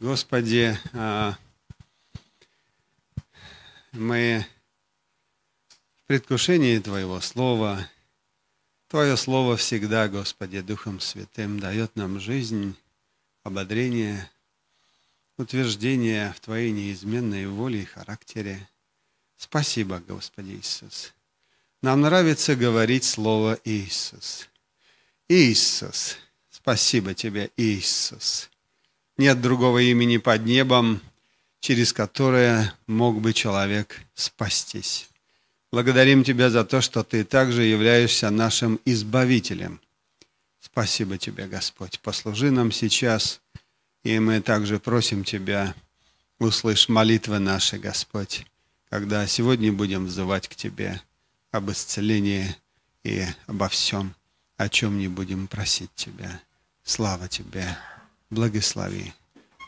Господи, а, мы в предвкушении Твоего Слова. Твое Слово всегда, Господи, Духом Святым дает нам жизнь, ободрение, утверждение в Твоей неизменной воле и характере. Спасибо, Господи Иисус. Нам нравится говорить слово Иисус. Иисус. Спасибо тебе, Иисус. Нет другого имени под небом, через которое мог бы человек спастись. Благодарим Тебя за то, что Ты также являешься нашим Избавителем. Спасибо Тебе, Господь. Послужи нам сейчас, и мы также просим Тебя, услышь молитвы наши, Господь, когда сегодня будем взывать к Тебе об исцелении и обо всем, о чем не будем просить Тебя. Слава Тебе! благослови.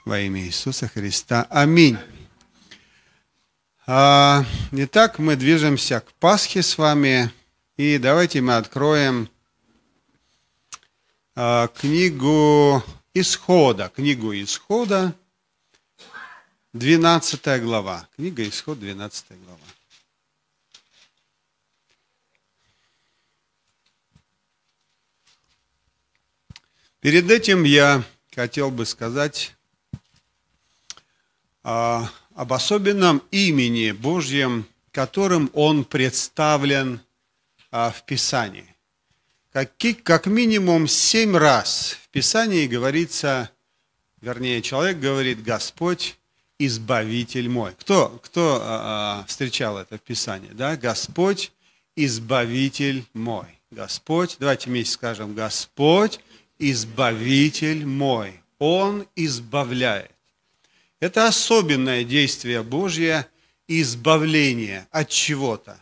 Во имя Иисуса Христа. Аминь. А, итак, мы движемся к Пасхе с вами. И давайте мы откроем а, книгу Исхода. Книгу Исхода, 12 глава. Книга Исход, 12 глава. Перед этим я хотел бы сказать а, об особенном имени Божьем, которым он представлен а, в Писании. Как, как минимум семь раз в Писании говорится, вернее, человек говорит «Господь, избавитель мой». Кто, кто а, а встречал это в Писании? Да? «Господь, избавитель мой». Господь, давайте вместе скажем «Господь, избавитель мой. Он избавляет. Это особенное действие Божье – избавление от чего-то.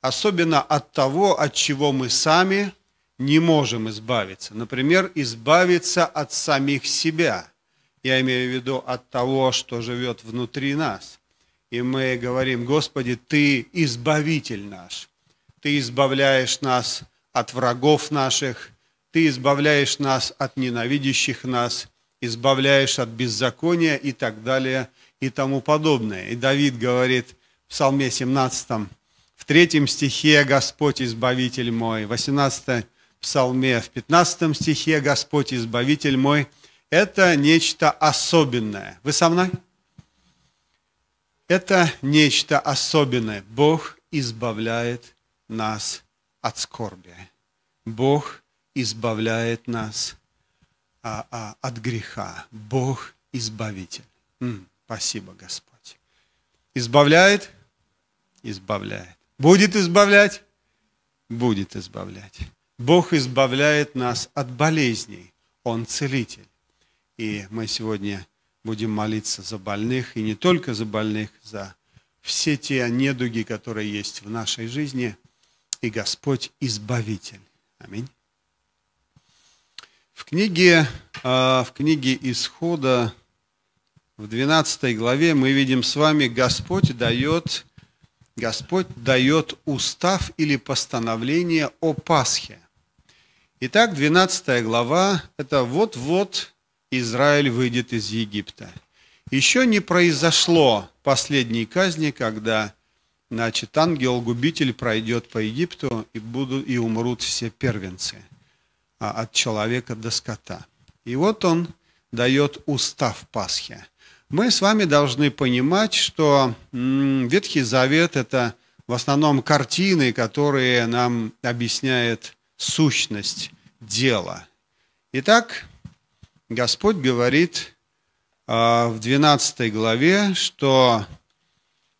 Особенно от того, от чего мы сами не можем избавиться. Например, избавиться от самих себя. Я имею в виду от того, что живет внутри нас. И мы говорим, Господи, Ты избавитель наш. Ты избавляешь нас от врагов наших – ты избавляешь нас от ненавидящих нас, избавляешь от беззакония и так далее и тому подобное. И Давид говорит в Псалме 17, в третьем стихе «Господь избавитель мой», 18 Псалме, в 15 стихе «Господь избавитель мой» – это нечто особенное. Вы со мной? Это нечто особенное. Бог избавляет нас от скорби. Бог избавляет нас а, а, от греха. Бог избавитель. М, спасибо, Господь. Избавляет? Избавляет. Будет избавлять? Будет избавлять. Бог избавляет нас от болезней. Он целитель. И мы сегодня будем молиться за больных, и не только за больных, за все те недуги, которые есть в нашей жизни. И Господь избавитель. Аминь. В книге, а, в книге Исхода, в 12 главе мы видим с вами, Господь дает, Господь дает устав или постановление о Пасхе. Итак, 12 глава – это вот-вот Израиль выйдет из Египта. Еще не произошло последней казни, когда значит, ангел-губитель пройдет по Египту и, будут, и умрут все первенцы – а от человека до скота. И вот он дает устав Пасхи. Мы с вами должны понимать, что Ветхий Завет – это в основном картины, которые нам объясняет сущность дела. Итак, Господь говорит а, в 12 главе, что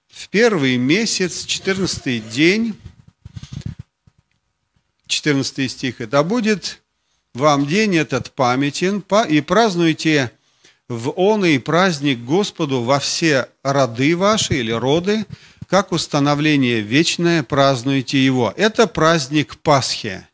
в первый месяц, 14 день, 14 стих, это будет вам день этот памятен, и празднуйте в он и праздник Господу во все роды ваши или роды, как установление вечное, празднуйте его. Это праздник Пасхи.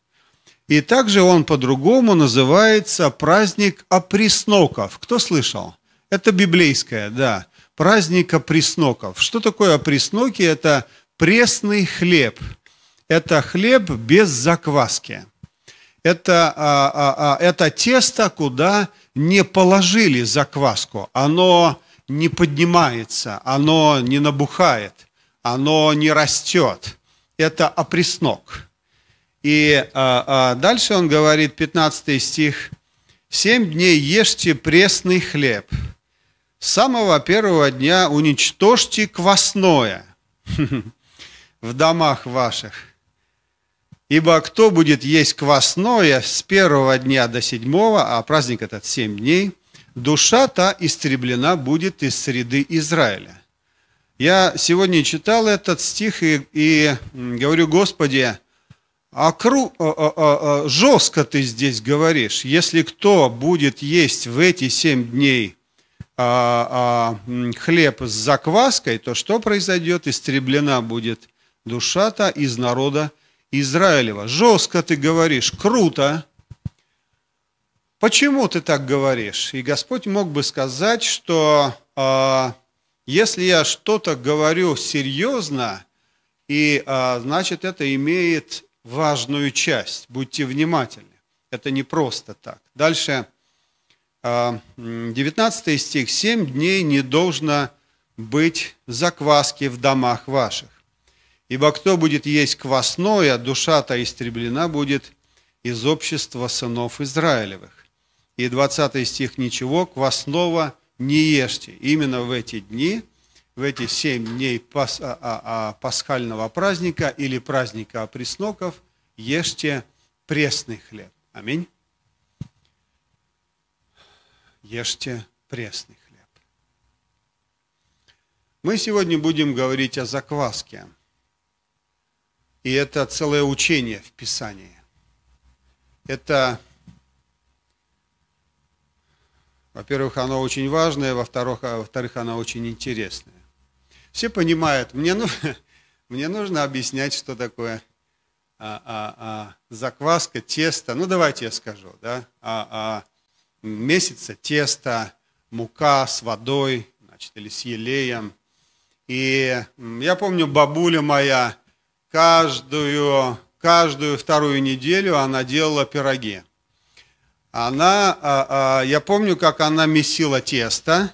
И также он по-другому называется праздник опресноков. Кто слышал? Это библейское, да. Праздник опресноков. Что такое опресноки? Это пресный хлеб. Это хлеб без закваски это, а, а, а, это тесто, куда не положили закваску. Оно не поднимается, оно не набухает, оно не растет. Это опреснок. И а, а, дальше он говорит, 15 стих, «Семь дней ешьте пресный хлеб, с самого первого дня уничтожьте квасное в домах ваших» Ибо кто будет есть квасное с первого дня до седьмого, а праздник этот семь дней, душа та истреблена будет из среды Израиля. Я сегодня читал этот стих и, и говорю, Господи, а кру... А, а, а, жестко ты здесь говоришь, если кто будет есть в эти семь дней хлеб с закваской, то что произойдет? Истреблена будет душа-то из народа Израиля Израилева, жестко ты говоришь, круто. Почему ты так говоришь? И Господь мог бы сказать, что э, если я что-то говорю серьезно, и э, значит это имеет важную часть. Будьте внимательны. Это не просто так. Дальше 19 а, стих. «Семь дней не должно быть закваски в домах ваших». Ибо кто будет есть квасное, а душа-то истреблена будет из общества сынов Израилевых. И 20 стих «Ничего квасного не ешьте». Именно в эти дни, в эти семь дней пас, а, а, а пасхального праздника или праздника пресноков ешьте пресный хлеб. Аминь. Ешьте пресный хлеб. Мы сегодня будем говорить о закваске – и это целое учение в Писании. Это, во-первых, оно очень важное, во-вторых, а во-вторых, оно очень интересное. Все понимают, мне нужно, мне нужно объяснять, что такое а, а, а, закваска, тесто. Ну, давайте я скажу, да. А, а, месяца тесто, мука с водой, значит, или с елеем. И я помню, бабуля моя каждую, каждую вторую неделю она делала пироги. Она, а, а, я помню, как она месила тесто,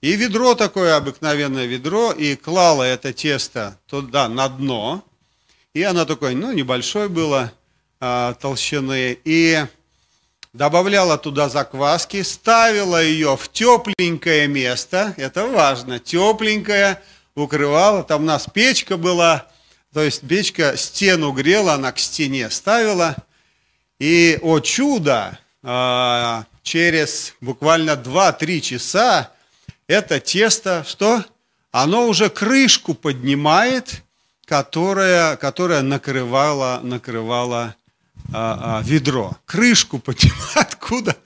и ведро такое, обыкновенное ведро, и клала это тесто туда, на дно. И она такое, ну, небольшое было а, толщины. И добавляла туда закваски, ставила ее в тепленькое место, это важно, тепленькое, укрывала, там у нас печка была, то есть печка стену грела, она к стене ставила. И, о чудо, а, через буквально 2-3 часа это тесто, что? Оно уже крышку поднимает, которая, которая накрывала, накрывала а, а, ведро. Крышку поднимает. Откуда?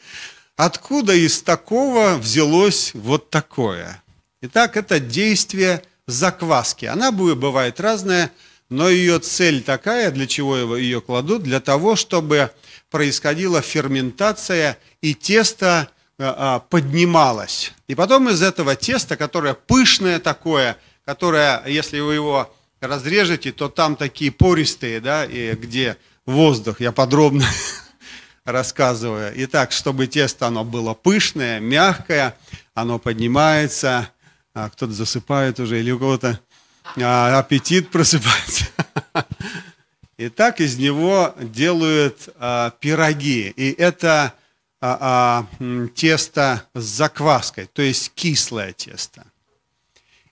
Откуда из такого взялось вот такое? Итак, это действие закваски. Она бывает разная но ее цель такая, для чего его, ее кладут, для того, чтобы происходила ферментация и тесто а, а, поднималось. И потом из этого теста, которое пышное такое, которое, если вы его разрежете, то там такие пористые, да, и где воздух, я подробно рассказываю. Итак, чтобы тесто оно было пышное, мягкое, оно поднимается, а кто-то засыпает уже или у кого-то а, аппетит просыпается. И так из него делают а, пироги. И это а, а, тесто с закваской, то есть кислое тесто.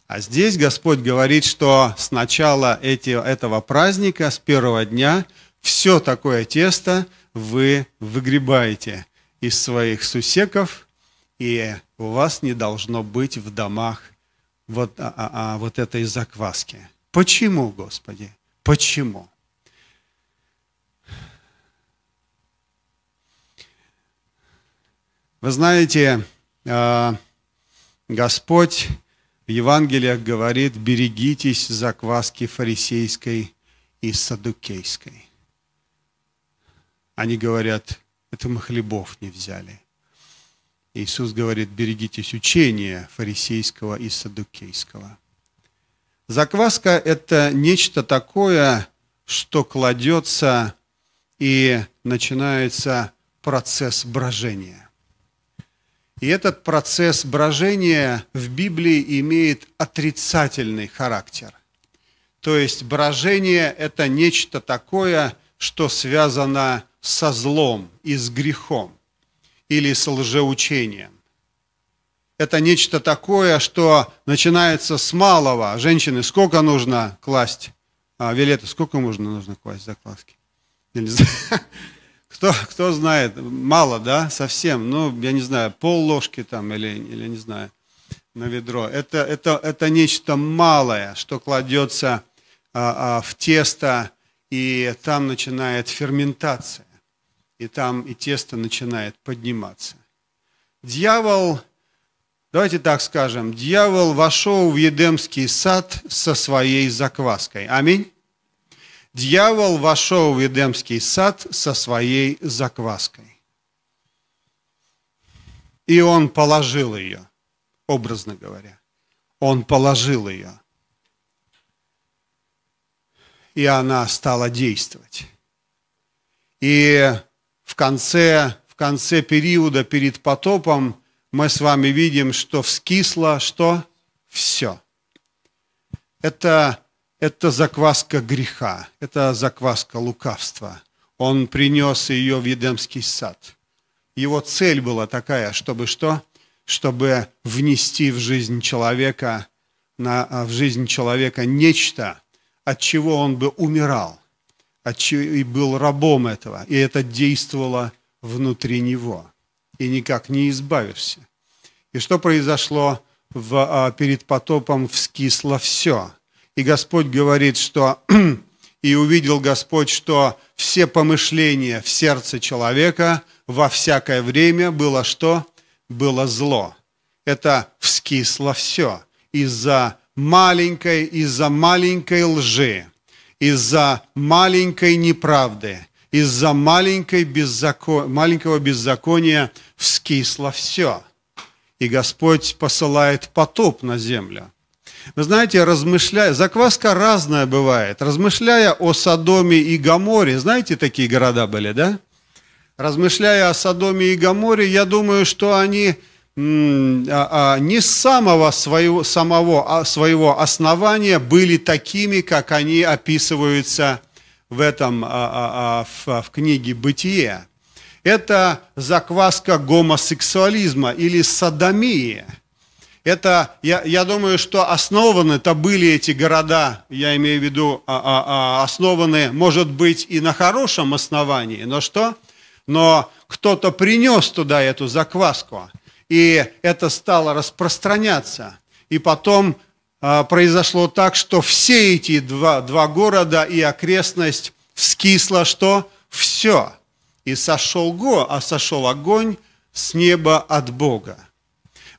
А здесь Господь говорит, что с начала эти, этого праздника, с первого дня, все такое тесто вы выгребаете из своих сусеков, и у вас не должно быть в домах вот, а, а, а вот этой закваски. Почему, Господи? Почему? Вы знаете, а, Господь в Евангелиях говорит, берегитесь закваски фарисейской и садукейской. Они говорят, это мы хлебов не взяли. Иисус говорит, берегитесь учения фарисейского и садукейского. Закваска – это нечто такое, что кладется и начинается процесс брожения. И этот процесс брожения в Библии имеет отрицательный характер. То есть брожение – это нечто такое, что связано со злом и с грехом или с лжеучением. Это нечто такое, что начинается с малого. Женщины, сколько нужно класть? А, Виолетта, сколько можно нужно класть закладки? Кто, кто знает? Мало, да? Совсем. Ну, я не знаю, пол ложки там или, или не знаю, на ведро. Это, это, это нечто малое, что кладется а, а, в тесто, и там начинает ферментация и там и тесто начинает подниматься. Дьявол, давайте так скажем, дьявол вошел в Едемский сад со своей закваской. Аминь. Дьявол вошел в Едемский сад со своей закваской. И он положил ее, образно говоря. Он положил ее. И она стала действовать. И в конце, в конце периода перед потопом мы с вами видим, что вскисло что? Все. Это, это закваска греха, это закваска лукавства. Он принес ее в Едемский сад. Его цель была такая, чтобы что? Чтобы внести в жизнь человека, на, в жизнь человека нечто, от чего он бы умирал а и был рабом этого, и это действовало внутри него, и никак не избавишься. И что произошло в, а, перед потопом вскисло все. И Господь говорит, что «И увидел Господь, что все помышления в сердце человека во всякое время было что? Было зло». Это вскисло все из-за маленькой, из-за маленькой лжи, из-за маленькой неправды, из-за маленькой беззакон... маленького беззакония вскисло все. И Господь посылает потоп на землю. Вы знаете, размышляя, закваска разная бывает. Размышляя о Содоме и Гаморе, знаете, такие города были, да? Размышляя о Содоме и Гаморе, я думаю, что они а, а, не с самого своего, самого а, своего основания были такими, как они описываются в этом в, в книге «Бытие». Это закваска гомосексуализма или садомия. Это, я, я думаю, что основаны-то были эти города, я имею в виду, а, основаны, может быть, и на хорошем основании, но что? Но кто-то принес туда эту закваску и это стало распространяться. И потом э, произошло так, что все эти два, два города и окрестность скисло, что все. И сошел, го, а сошел огонь с неба от Бога.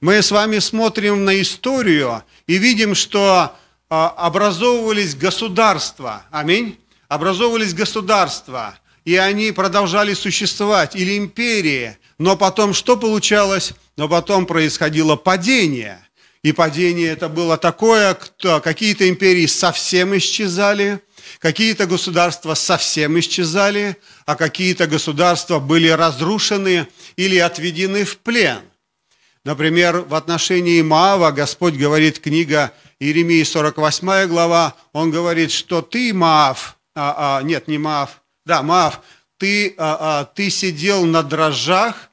Мы с вами смотрим на историю и видим, что э, образовывались государства. Аминь. Образовывались государства, и они продолжали существовать, или империи – но потом что получалось? Но потом происходило падение. И падение это было такое, кто, какие-то империи совсем исчезали, какие-то государства совсем исчезали, а какие-то государства были разрушены или отведены в плен. Например, в отношении Маава Господь говорит, книга Иеремии 48 глава, он говорит, что ты, Маав, а, а, нет, не Маав, да, Маав, ты, а, а, ты сидел на дрожжах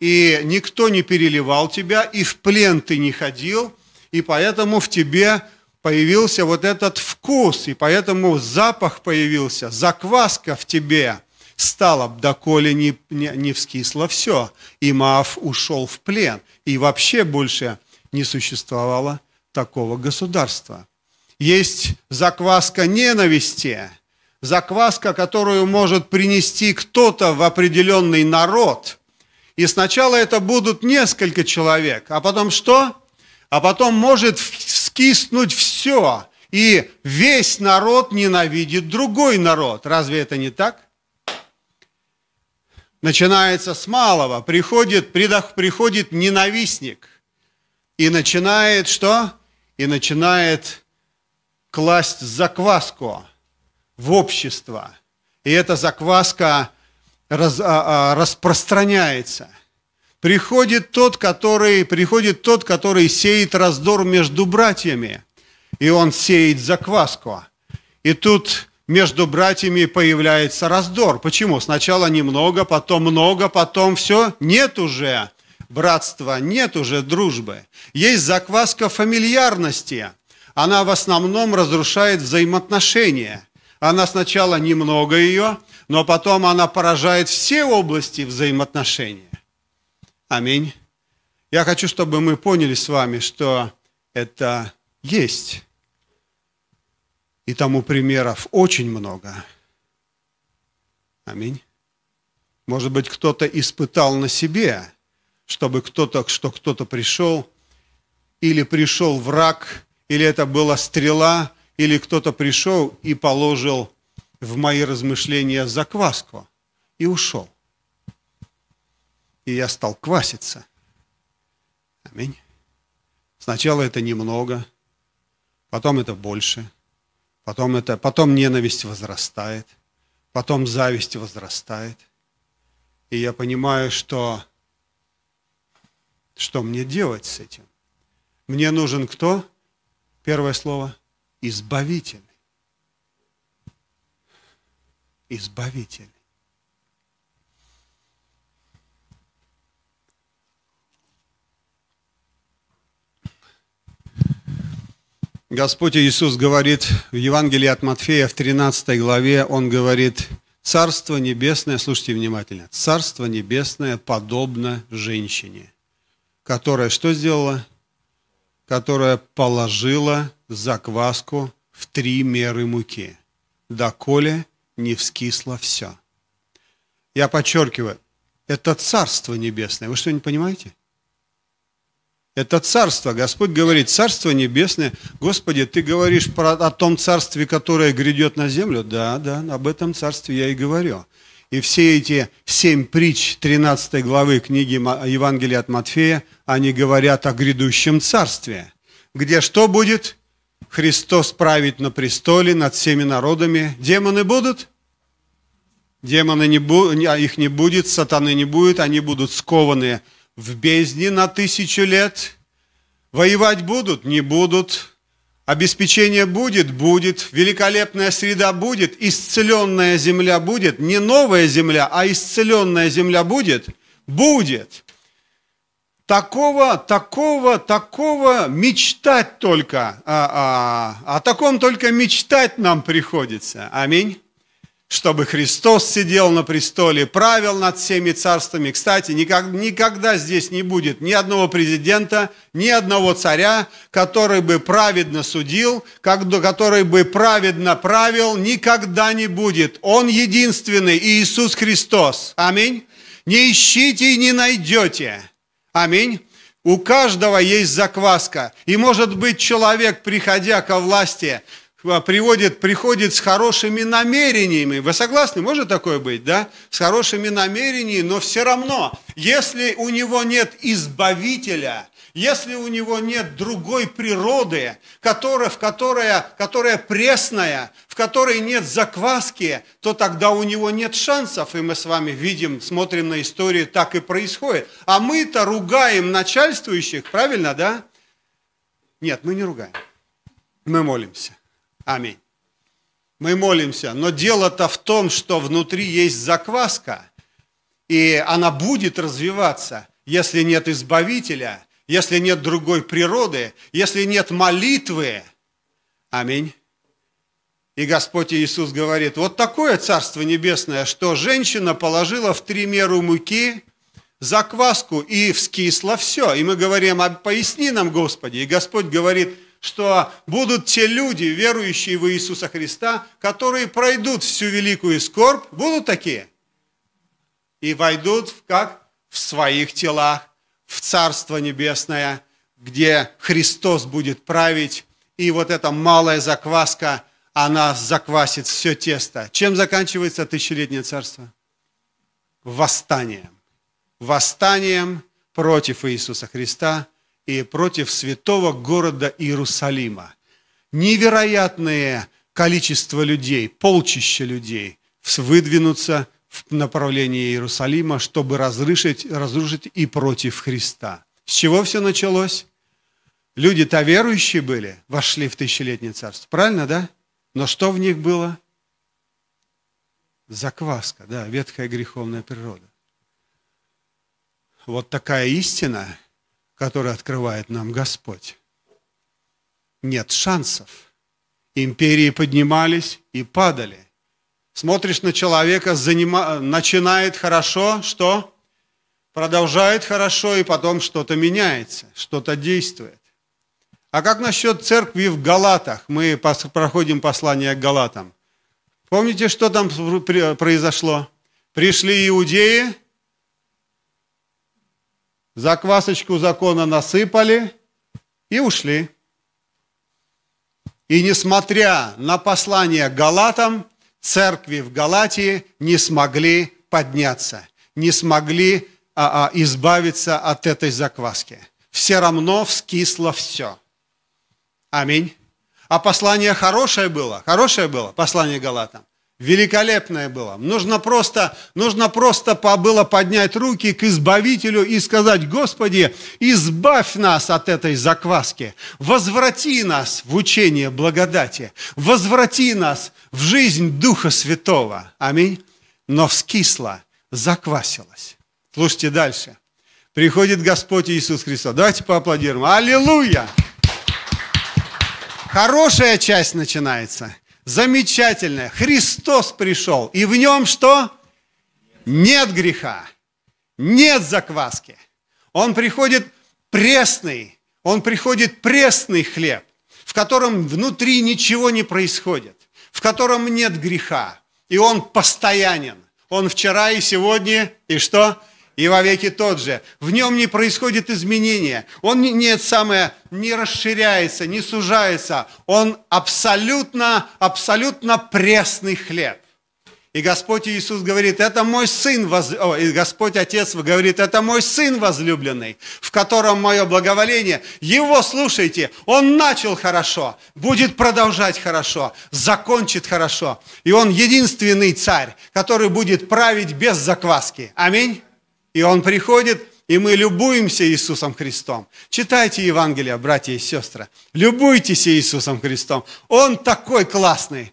и никто не переливал тебя, и в плен ты не ходил, и поэтому в тебе появился вот этот вкус, и поэтому запах появился, закваска в тебе стала, доколе не, не, не вскисло все, и Маав ушел в плен, и вообще больше не существовало такого государства. Есть закваска ненависти, закваска, которую может принести кто-то в определенный народ – и сначала это будут несколько человек, а потом что? А потом может вскиснуть все, и весь народ ненавидит другой народ. Разве это не так? Начинается с малого, приходит, приходит ненавистник и начинает что? И начинает класть закваску в общество. И эта закваска раз, а, а, распространяется. Приходит тот, который, приходит тот, который сеет раздор между братьями, и он сеет закваску. И тут между братьями появляется раздор. Почему? Сначала немного, потом много, потом все. Нет уже братства, нет уже дружбы. Есть закваска фамильярности. Она в основном разрушает взаимоотношения. Она сначала немного ее, но потом она поражает все области взаимоотношения. Аминь. Я хочу, чтобы мы поняли с вами, что это есть. И тому примеров очень много. Аминь. Может быть, кто-то испытал на себе, чтобы кто-то, что кто-то пришел, или пришел враг, или это была стрела, или кто-то пришел и положил в мои размышления закваску и ушел. И я стал кваситься. Аминь. Сначала это немного, потом это больше, потом, это, потом ненависть возрастает, потом зависть возрастает. И я понимаю, что, что мне делать с этим. Мне нужен кто? Первое слово – избавитель избавитель. Господь Иисус говорит в Евангелии от Матфея в 13 главе, Он говорит, «Царство небесное, слушайте внимательно, Царство небесное подобно женщине, которая что сделала? Которая положила закваску в три меры муки, доколе не вскисло все. Я подчеркиваю, это Царство Небесное. Вы что, не понимаете? Это Царство. Господь говорит, Царство Небесное. Господи, Ты говоришь про, о том Царстве, которое грядет на землю? Да, да, об этом Царстве я и говорю. И все эти семь притч 13 главы книги Евангелия от Матфея, они говорят о грядущем Царстве, где что будет? Христос правит на престоле над всеми народами. Демоны будут? Демоны не бу... А их не будет, сатаны не будет, они будут скованы в бездне на тысячу лет. Воевать будут? Не будут. Обеспечение будет? Будет. Великолепная среда будет. Исцеленная земля будет. Не новая земля, а исцеленная земля будет? Будет такого, такого, такого мечтать только, а, а, а, о таком только мечтать нам приходится. Аминь. Чтобы Христос сидел на престоле, правил над всеми царствами. Кстати, никак, никогда здесь не будет ни одного президента, ни одного царя, который бы праведно судил, который бы праведно правил, никогда не будет. Он единственный, Иисус Христос. Аминь. Не ищите и не найдете Аминь. У каждого есть закваска. И может быть человек, приходя ко власти, э, приводит, приходит с хорошими намерениями. Вы согласны? Может такое быть, да? С хорошими намерениями, но все равно, если у него нет избавителя – если у него нет другой природы, которая, в которая, которая пресная, в которой нет закваски, то тогда у него нет шансов, и мы с вами видим, смотрим на историю, так и происходит. А мы-то ругаем начальствующих, правильно, да? Нет, мы не ругаем. Мы молимся. Аминь. Мы молимся, но дело-то в том, что внутри есть закваска, и она будет развиваться, если нет избавителя – если нет другой природы, если нет молитвы. Аминь. И Господь Иисус говорит, вот такое Царство Небесное, что женщина положила в три меру муки закваску и вскисла все. И мы говорим, а поясни нам, Господи. И Господь говорит, что будут те люди, верующие в Иисуса Христа, которые пройдут всю великую скорбь, будут такие, и войдут в как? В своих телах в Царство Небесное, где Христос будет править, и вот эта малая закваска, она заквасит все тесто. Чем заканчивается тысячелетнее царство? Восстанием. Восстанием против Иисуса Христа и против святого города Иерусалима. Невероятное количество людей, полчища людей выдвинутся в направлении Иерусалима, чтобы разрушить, разрушить и против Христа. С чего все началось? Люди-то верующие были, вошли в тысячелетнее царство. Правильно, да? Но что в них было? Закваска, да, ветхая греховная природа. Вот такая истина, которую открывает нам Господь. Нет шансов. Империи поднимались и падали. Смотришь на человека, занима... начинает хорошо, что? Продолжает хорошо, и потом что-то меняется, что-то действует. А как насчет церкви в Галатах? Мы проходим послание к Галатам. Помните, что там произошло? Пришли иудеи, заквасочку закона насыпали и ушли. И несмотря на послание Галатам, церкви в Галатии не смогли подняться, не смогли а, а, избавиться от этой закваски. Все равно вскисло все. Аминь. А послание хорошее было, хорошее было, послание Галатам великолепное было. Нужно просто, нужно просто было поднять руки к Избавителю и сказать, Господи, избавь нас от этой закваски, возврати нас в учение благодати, возврати нас в жизнь Духа Святого. Аминь. Но вскисло, заквасилось. Слушайте дальше. Приходит Господь Иисус Христос. Давайте поаплодируем. Аллилуйя! Хорошая часть начинается – Замечательное. Христос пришел. И в нем что? Нет греха. Нет закваски. Он приходит пресный. Он приходит пресный хлеб, в котором внутри ничего не происходит, в котором нет греха. И он постоянен. Он вчера и сегодня, и что? и вовеки тот же. В нем не происходит изменения. Он не, нет самое, не расширяется, не сужается. Он абсолютно, абсолютно пресный хлеб. И Господь Иисус говорит, это мой сын, воз... О, и Господь Отец говорит, это мой сын возлюбленный, в котором мое благоволение. Его слушайте, он начал хорошо, будет продолжать хорошо, закончит хорошо. И он единственный царь, который будет править без закваски. Аминь. И Он приходит, и мы любуемся Иисусом Христом. Читайте Евангелие, братья и сестры. Любуйтесь Иисусом Христом. Он такой классный.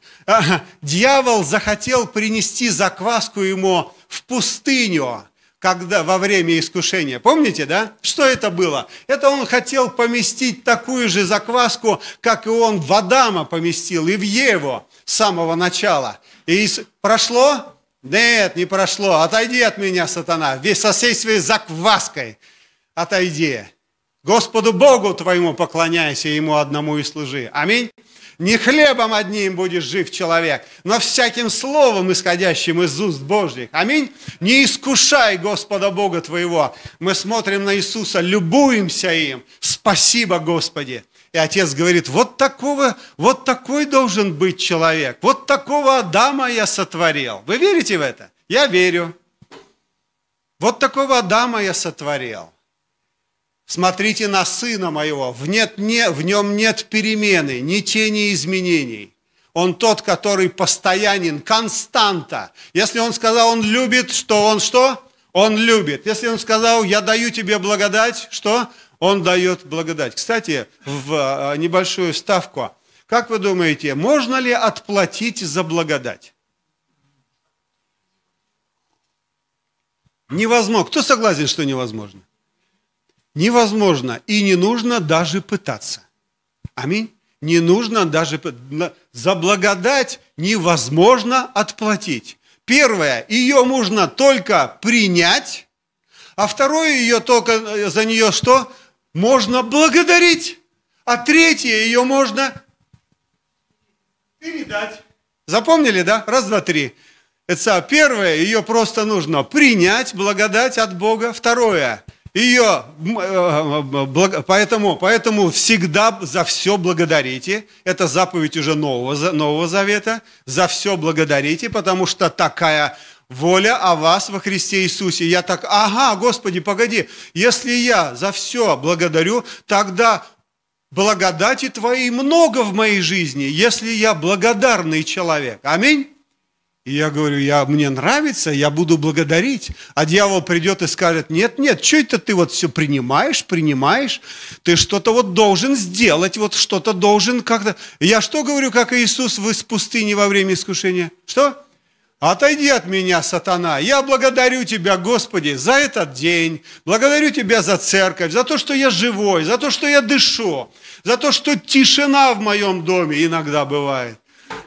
Дьявол захотел принести закваску ему в пустыню когда во время искушения. Помните, да? Что это было? Это он хотел поместить такую же закваску, как и он в Адама поместил, и в Еву с самого начала. И прошло нет, не прошло. Отойди от меня, сатана, весь со всей своей закваской. Отойди. Господу Богу твоему поклоняйся, Ему одному и служи. Аминь. Не хлебом одним будешь жив человек, но всяким словом, исходящим из уст Божьих. Аминь. Не искушай Господа Бога твоего. Мы смотрим на Иисуса, любуемся им. Спасибо, Господи. И отец говорит, вот такого, вот такой должен быть человек, вот такого Адама я сотворил. Вы верите в это? Я верю. Вот такого Адама я сотворил. Смотрите на сына моего, в, нет, не, в нем нет перемены, ни тени изменений. Он тот, который постоянен, константа. Если он сказал, он любит, что он что? Он любит. Если он сказал, я даю тебе благодать, что? Он дает благодать. Кстати, в а, небольшую ставку. Как вы думаете, можно ли отплатить за благодать? Невозможно. Кто согласен, что невозможно? Невозможно и не нужно даже пытаться. Аминь. Не нужно даже за благодать невозможно отплатить. Первое, ее можно только принять, а второе, ее только э, за нее что? можно благодарить, а третье ее можно передать. Запомнили, да? Раз, два, три. Это первое, ее просто нужно принять, благодать от Бога. Второе, ее, э, э, э, поэтому, поэтому всегда за все благодарите. Это заповедь уже Нового, Нового Завета. За все благодарите, потому что такая Воля о вас во Христе Иисусе. я так, ага, Господи, погоди, если я за все благодарю, тогда благодати Твоей много в моей жизни, если я благодарный человек. Аминь. И я говорю, я, мне нравится, я буду благодарить. А дьявол придет и скажет, нет, нет, что это ты вот все принимаешь, принимаешь? Ты что-то вот должен сделать, вот что-то должен как-то. Я что говорю, как Иисус в пустыне во время искушения? Что? Отойди от меня, сатана. Я благодарю Тебя, Господи, за этот день. Благодарю Тебя за церковь, за то, что я живой, за то, что я дышу, за то, что тишина в моем доме иногда бывает.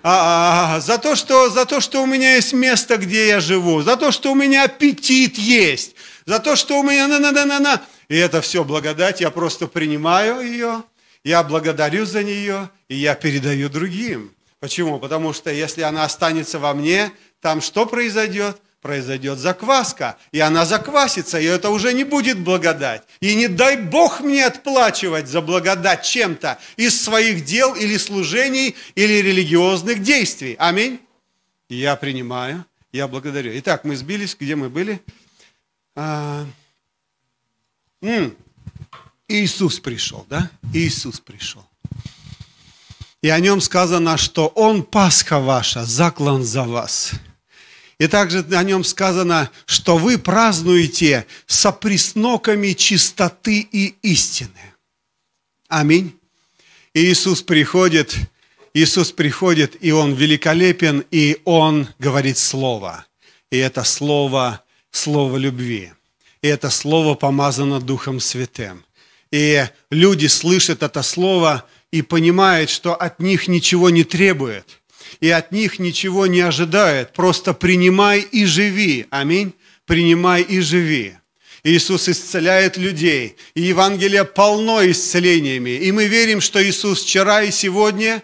А, -а, -а, за, то, что, за то, что у меня есть место, где я живу, за то, что у меня аппетит есть, за то, что у меня на-на-на-на-на. И это все благодать, я просто принимаю ее, я благодарю за нее, и я передаю другим. Почему? Потому что если она останется во мне, там что произойдет? Произойдет закваска, и она заквасится, и это уже не будет благодать. И не дай Бог мне отплачивать за благодать чем-то из своих дел или служений, или религиозных действий. Аминь. Я принимаю, я благодарю. Итак, мы сбились, где мы были? А... М-м. Иисус пришел, да? Иисус пришел. И о нем сказано, что Он Пасха ваша, заклан за вас. И также о нем сказано, что вы празднуете сопресноками чистоты и истины. Аминь. И Иисус приходит, Иисус приходит, и Он великолепен, и Он говорит Слово. И это Слово, Слово любви. И это Слово помазано Духом Святым. И люди слышат это Слово и понимают, что от них ничего не требует – и от них ничего не ожидает. Просто принимай и живи. Аминь. Принимай и живи. Иисус исцеляет людей, и Евангелие полно исцелениями. И мы верим, что Иисус вчера и сегодня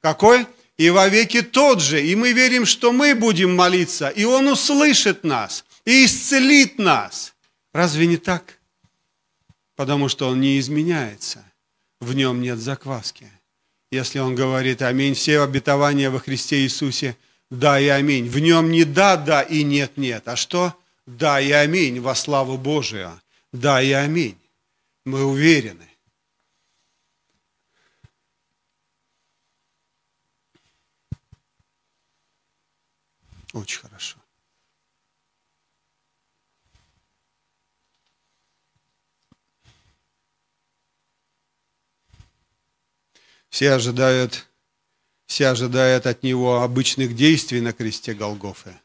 какой? И во веки тот же. И мы верим, что мы будем молиться, и Он услышит нас, и исцелит нас. Разве не так? Потому что Он не изменяется, в нем нет закваски если он говорит «Аминь». Все обетования во Христе Иисусе «Да и аминь». В нем не «Да, да» и «Нет, нет». А что? «Да и аминь» во славу Божию. «Да и аминь». Мы уверены. Очень хорошо. Все ожидают, все ожидают от него обычных действий на кресте Голгофы.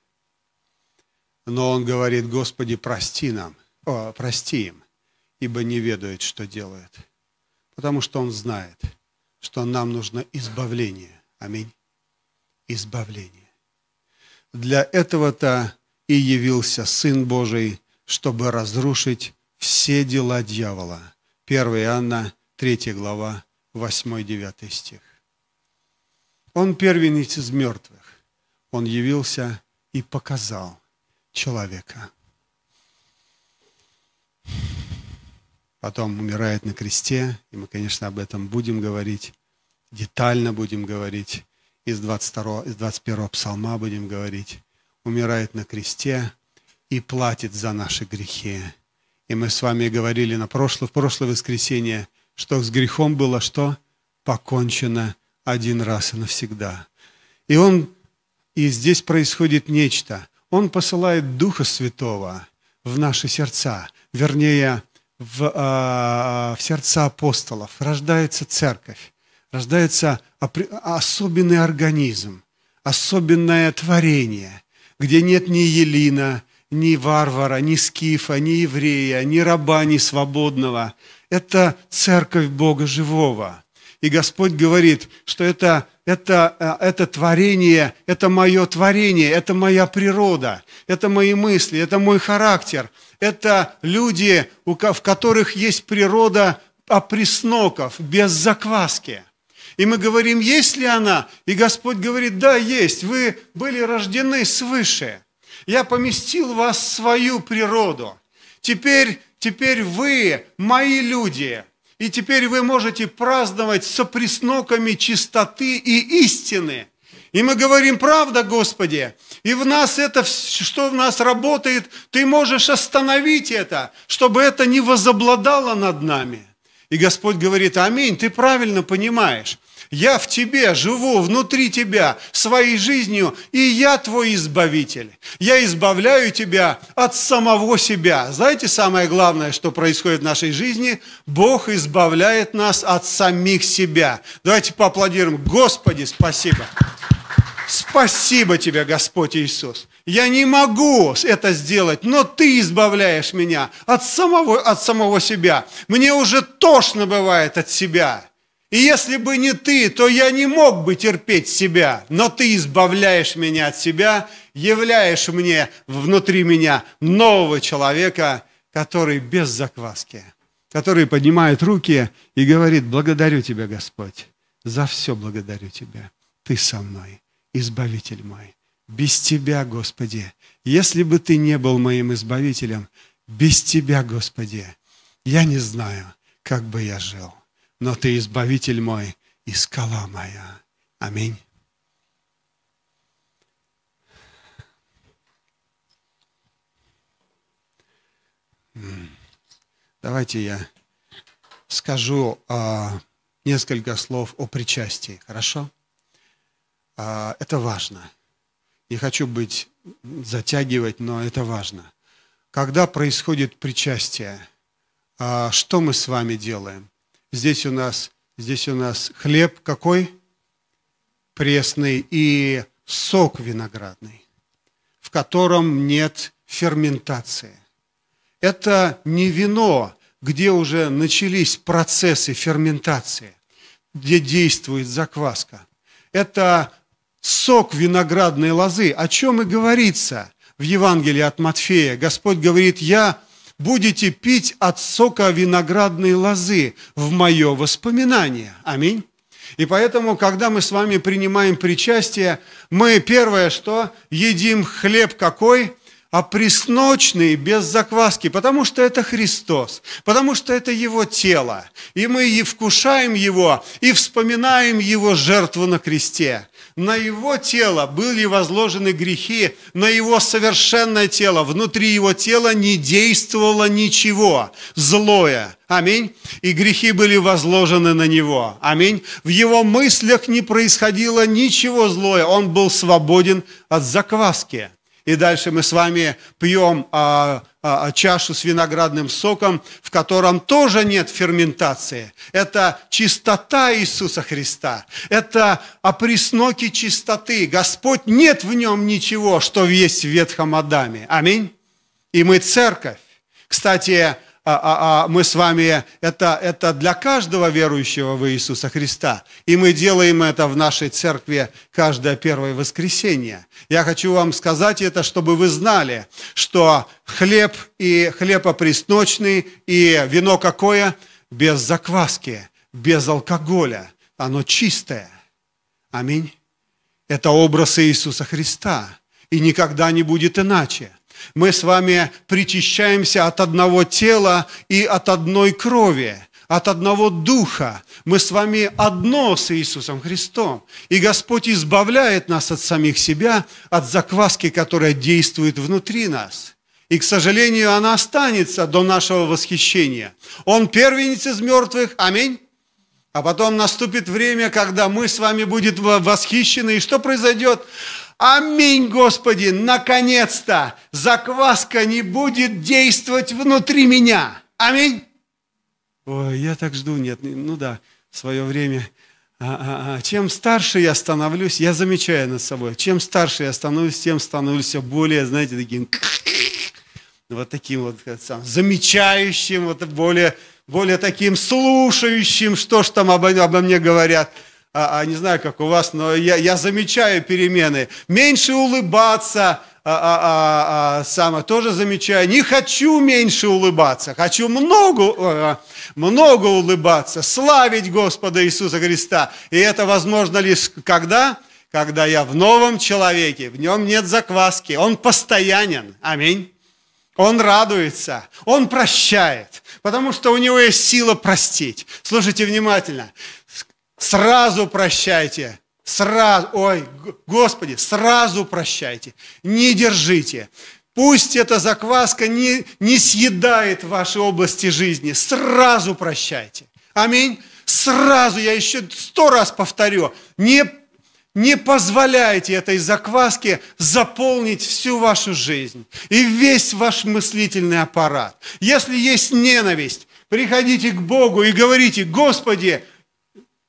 Но он говорит, Господи, прости нам, о, прости им, ибо не ведают, что делают. Потому что он знает, что нам нужно избавление. Аминь. Избавление. Для этого-то и явился Сын Божий, чтобы разрушить все дела дьявола. 1 Иоанна, 3 глава, 8-9 стих. Он первенец из мертвых. Он явился и показал человека. Потом умирает на кресте, и мы, конечно, об этом будем говорить, детально будем говорить, из, 22, из 21 псалма будем говорить. Умирает на кресте и платит за наши грехи. И мы с вами говорили на прошлое, в прошлое воскресенье – что с грехом было что? Покончено один раз и навсегда. И он, и здесь происходит нечто. Он посылает Духа Святого в наши сердца, вернее, в, э, в сердца апостолов. Рождается церковь, рождается особенный организм, особенное творение, где нет ни елина, ни варвара, ни скифа, ни еврея, ни раба, ни свободного – это церковь Бога живого. И Господь говорит, что это, это, э, это творение, это мое творение, это моя природа, это мои мысли, это мой характер, это люди, в которых есть природа опресноков, без закваски. И мы говорим, есть ли она? И Господь говорит, да, есть, вы были рождены свыше. Я поместил в вас свою природу. Теперь Теперь вы мои люди, и теперь вы можете праздновать со пресноками чистоты и истины. И мы говорим, правда, Господи, и в нас это, что в нас работает, Ты можешь остановить это, чтобы это не возобладало над нами. И Господь говорит, аминь, ты правильно понимаешь. Я в тебе живу, внутри тебя, своей жизнью, и я твой избавитель. Я избавляю тебя от самого себя. Знаете, самое главное, что происходит в нашей жизни? Бог избавляет нас от самих себя. Давайте поаплодируем. Господи, спасибо. Спасибо тебе, Господь Иисус. Я не могу это сделать, но Ты избавляешь меня от самого, от самого себя. Мне уже тошно бывает от себя. И если бы не ты, то я не мог бы терпеть себя, но ты избавляешь меня от себя, являешь мне внутри меня нового человека, который без закваски, который поднимает руки и говорит, благодарю тебя, Господь, за все благодарю тебя. Ты со мной, Избавитель мой. Без тебя, Господи, если бы ты не был моим Избавителем, без тебя, Господи, я не знаю, как бы я жил но Ты избавитель мой и скала моя. Аминь. Давайте я скажу а, несколько слов о причастии, хорошо? А, это важно. Не хочу быть затягивать, но это важно. Когда происходит причастие, а, что мы с вами делаем? Здесь у нас, здесь у нас хлеб какой? Пресный и сок виноградный, в котором нет ферментации. Это не вино, где уже начались процессы ферментации, где действует закваска. Это сок виноградной лозы, о чем и говорится в Евангелии от Матфея. Господь говорит, я будете пить от сока виноградной лозы в мое воспоминание. Аминь. И поэтому, когда мы с вами принимаем причастие, мы первое, что едим хлеб какой – а пресночный без закваски, потому что это Христос, потому что это Его тело, и мы и вкушаем Его, и вспоминаем Его жертву на кресте на его тело были возложены грехи, на его совершенное тело, внутри его тела не действовало ничего злое. Аминь. И грехи были возложены на него. Аминь. В его мыслях не происходило ничего злое. Он был свободен от закваски. И дальше мы с вами пьем а, а, а, чашу с виноградным соком, в котором тоже нет ферментации. Это чистота Иисуса Христа. Это опресноки чистоты. Господь, нет в нем ничего, что есть в Ветхом Адаме. Аминь. И мы церковь. Кстати, а, а, а мы с вами, это, это для каждого верующего в Иисуса Христа. И мы делаем это в нашей церкви каждое первое воскресенье. Я хочу вам сказать это, чтобы вы знали, что хлеб и хлебопресночный, и вино какое? Без закваски, без алкоголя. Оно чистое. Аминь. Это образ Иисуса Христа. И никогда не будет иначе. Мы с вами причащаемся от одного тела и от одной крови, от одного духа. Мы с вами одно с Иисусом Христом. И Господь избавляет нас от самих себя, от закваски, которая действует внутри нас. И, к сожалению, она останется до нашего восхищения. Он первенец из мертвых. Аминь. А потом наступит время, когда мы с вами будем восхищены. И что произойдет? Аминь, Господи, наконец-то закваска не будет действовать внутри меня. Аминь. Ой, я так жду, нет, ну да, свое время. А, а, а. Чем старше я становлюсь, я замечаю над собой, чем старше я становлюсь, тем становлюсь все более, знаете, таким, вот таким вот, сам, замечающим, вот более, более таким слушающим, что ж там обо, обо мне говорят – а, а, не знаю, как у вас, но я, я замечаю перемены. Меньше улыбаться, а, а, а, а сама тоже замечаю. Не хочу меньше улыбаться, хочу много, а, много улыбаться, славить Господа Иисуса Христа. И это возможно лишь когда? Когда я в новом человеке, в нем нет закваски, он постоянен. Аминь. Он радуется, он прощает, потому что у него есть сила простить. Слушайте внимательно. Сразу прощайте. Сразу, ой, Господи, сразу прощайте. Не держите. Пусть эта закваска не, не съедает ваши области жизни. Сразу прощайте. Аминь. Сразу, я еще сто раз повторю, не, не позволяйте этой закваске заполнить всю вашу жизнь и весь ваш мыслительный аппарат. Если есть ненависть, приходите к Богу и говорите, Господи,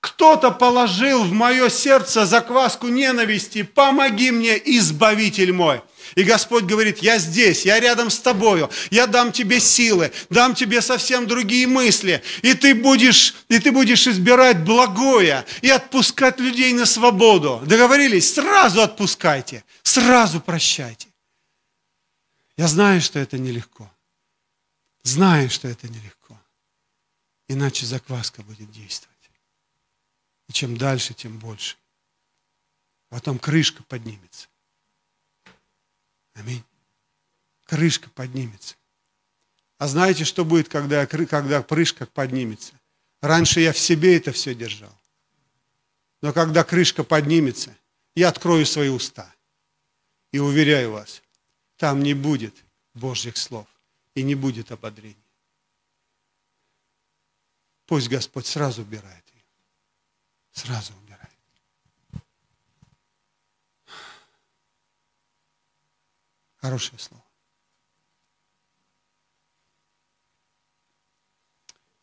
кто-то положил в мое сердце закваску ненависти, помоги мне, избавитель мой. И Господь говорит, я здесь, я рядом с тобою, я дам тебе силы, дам тебе совсем другие мысли, и ты будешь, и ты будешь избирать благое и отпускать людей на свободу. Договорились? Сразу отпускайте, сразу прощайте. Я знаю, что это нелегко. Знаю, что это нелегко. Иначе закваска будет действовать. И чем дальше, тем больше. Потом крышка поднимется. Аминь. Крышка поднимется. А знаете, что будет, когда, когда крышка поднимется? Раньше я в себе это все держал. Но когда крышка поднимется, я открою свои уста. И уверяю вас, там не будет Божьих слов и не будет ободрения. Пусть Господь сразу убирает. Сразу умирай. Хорошее слово.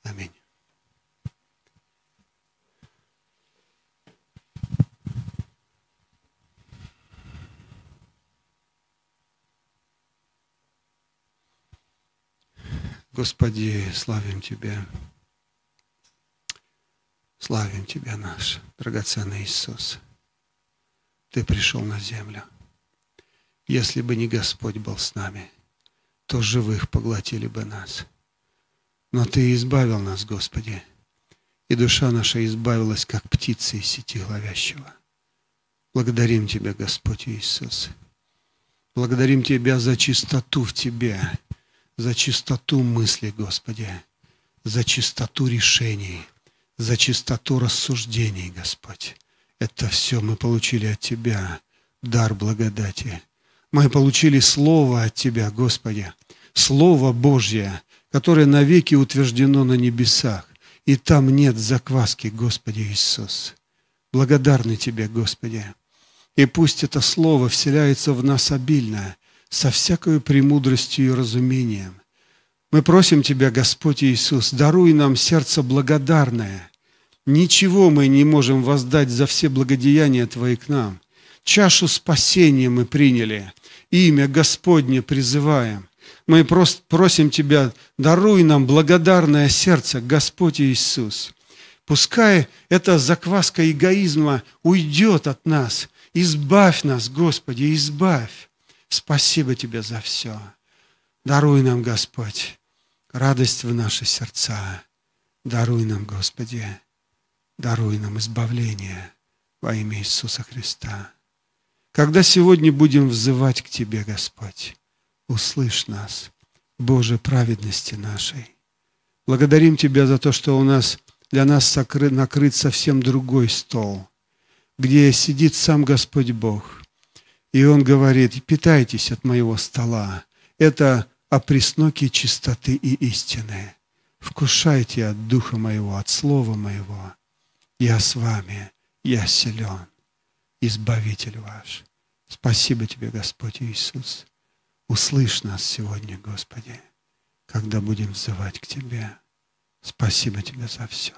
Аминь. Господи, славим Тебя. Славим Тебя, наш драгоценный Иисус. Ты пришел на землю. Если бы не Господь был с нами, то живых поглотили бы нас. Но Ты избавил нас, Господи, и душа наша избавилась, как птица из сети ловящего. Благодарим Тебя, Господь Иисус. Благодарим Тебя за чистоту в Тебе, за чистоту мысли, Господи, за чистоту решений – за чистоту рассуждений, Господь. Это все мы получили от Тебя, дар благодати. Мы получили Слово от Тебя, Господи, Слово Божье, которое навеки утверждено на небесах, и там нет закваски, Господи Иисус. Благодарны Тебе, Господи. И пусть это Слово вселяется в нас обильно, со всякой премудростью и разумением. Мы просим Тебя, Господь Иисус, даруй нам сердце благодарное, Ничего мы не можем воздать за все благодеяния Твои к нам. Чашу спасения мы приняли, имя Господне призываем. Мы просто просим Тебя, даруй нам благодарное сердце, Господь Иисус. Пускай эта закваска эгоизма уйдет от нас. Избавь нас, Господи, избавь. Спасибо Тебе за все. Даруй нам, Господь, радость в наши сердца. Даруй нам, Господи даруй нам избавление во имя Иисуса Христа. Когда сегодня будем взывать к Тебе, Господь, услышь нас, Боже праведности нашей. Благодарим Тебя за то, что у нас для нас сокры, накрыт совсем другой стол, где сидит сам Господь Бог. И Он говорит, питайтесь от моего стола. Это о пресноке чистоты и истины. Вкушайте от Духа моего, от Слова моего. Я с вами, я силен, Избавитель ваш. Спасибо Тебе, Господь Иисус. Услышь нас сегодня, Господи, когда будем взывать к Тебе. Спасибо Тебе за все.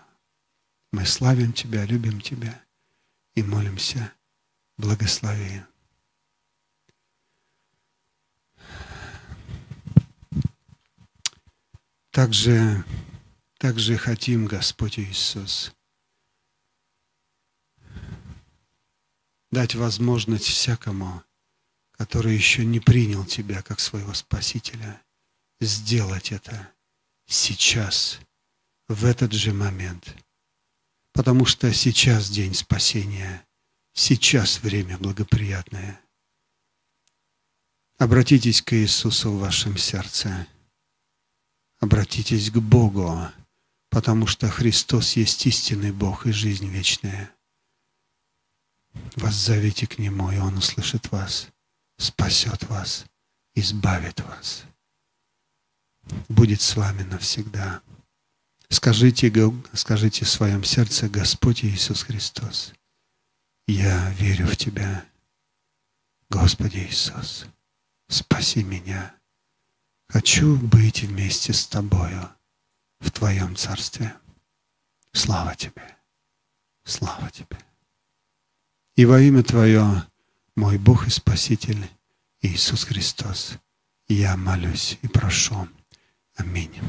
Мы славим Тебя, любим Тебя и молимся. Благослови. Также, также хотим, Господь Иисус, дать возможность всякому, который еще не принял Тебя как своего Спасителя, сделать это сейчас, в этот же момент. Потому что сейчас день спасения, сейчас время благоприятное. Обратитесь к Иисусу в вашем сердце. Обратитесь к Богу, потому что Христос есть истинный Бог и жизнь вечная. Воззовите к Нему, и Он услышит вас, спасет вас, избавит вас. Будет с вами навсегда. Скажите, скажите в своем сердце, Господь Иисус Христос, я верю в Тебя, Господи Иисус, спаси меня. Хочу быть вместе с Тобою в Твоем Царстве. Слава Тебе! Слава Тебе! и во имя Твое, мой Бог и Спаситель Иисус Христос, я молюсь и прошу. Аминь.